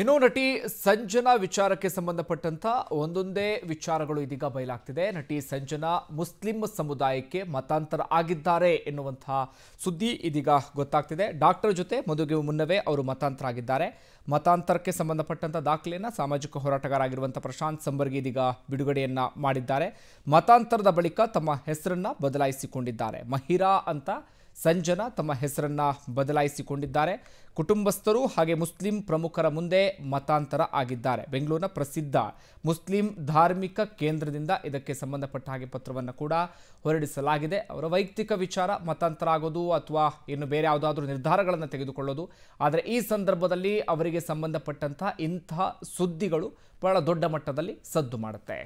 ಇನ್ನು ನಟಿ ಸಂಜನಾ ವಿಚಾರಕ್ಕೆ ಸಂಬಂಧಪಟ್ಟಂತ ಒಂದೊಂದೇ ವಿಚಾರಗಳು ಇದೀಗ ಬಯಲಾಗ್ತಿದೆ ನಟಿ ಸಂಜನಾ ಮುಸ್ಲಿಂ ಸಮುದಾಯಕ್ಕೆ ಮತಾಂತರ ಆಗಿದ್ದಾರೆ ಎನ್ನುವಂತಹ ಸುದ್ದಿ ಇದೀಗ ಗೊತ್ತಾಗ್ತಿದೆ ಡಾಕ್ಟರ್ ಜೊತೆ ಮದುವೆ ಮುನ್ನವೇ ಅವರು ಮತಾಂತರ ಆಗಿದ್ದಾರೆ ಮತಾಂತರಕ್ಕೆ ಸಂಬಂಧಪಟ್ಟಂಥ ದಾಖಲೆಯನ್ನ ಸಾಮಾಜಿಕ ಹೋರಾಟಗಾರ ಪ್ರಶಾಂತ್ ಸಂಬರ್ಗಿ ಇದೀಗ ಬಿಡುಗಡೆಯನ್ನ ಮಾಡಿದ್ದಾರೆ ಮತಾಂತರದ ಬಳಿಕ ತಮ್ಮ ಹೆಸರನ್ನ ಬದಲಾಯಿಸಿಕೊಂಡಿದ್ದಾರೆ ಮಹಿರಾ ಅಂತ ಸಂಜನಾ ತಮ್ಮ ಹೆಸರನ್ನ ಬದಲಾಯಿಸಿಕೊಂಡಿದ್ದಾರೆ ಕುಟುಂಬಸ್ಥರು ಹಾಗೆ ಮುಸ್ಲಿಂ ಪ್ರಮುಖರ ಮುಂದೆ ಮತಾಂತರ ಆಗಿದ್ದಾರೆ ಬೆಂಗಳೂರಿನ ಪ್ರಸಿದ್ಧ ಮುಸ್ಲಿಂ ಧಾರ್ಮಿಕ ಕೇಂದ್ರದಿಂದ ಇದಕ್ಕೆ ಸಂಬಂಧಪಟ್ಟ ಹಾಗೆ ಪತ್ರವನ್ನು ಕೂಡ ಹೊರಡಿಸಲಾಗಿದೆ ಅವರ ವೈಯಕ್ತಿಕ ವಿಚಾರ ಮತಾಂತರ ಆಗೋದು ಅಥವಾ ಇನ್ನು ಬೇರೆ ಯಾವುದಾದ್ರೂ ನಿರ್ಧಾರಗಳನ್ನು ತೆಗೆದುಕೊಳ್ಳೋದು ಆದರೆ ಈ ಸಂದರ್ಭದಲ್ಲಿ ಅವರಿಗೆ ಸಂಬಂಧಪಟ್ಟಂತಹ ಇಂತಹ ಸುದ್ದಿಗಳು ಬಹಳ ದೊಡ್ಡ ಮಟ್ಟದಲ್ಲಿ ಸದ್ದು ಮಾಡುತ್ತೆ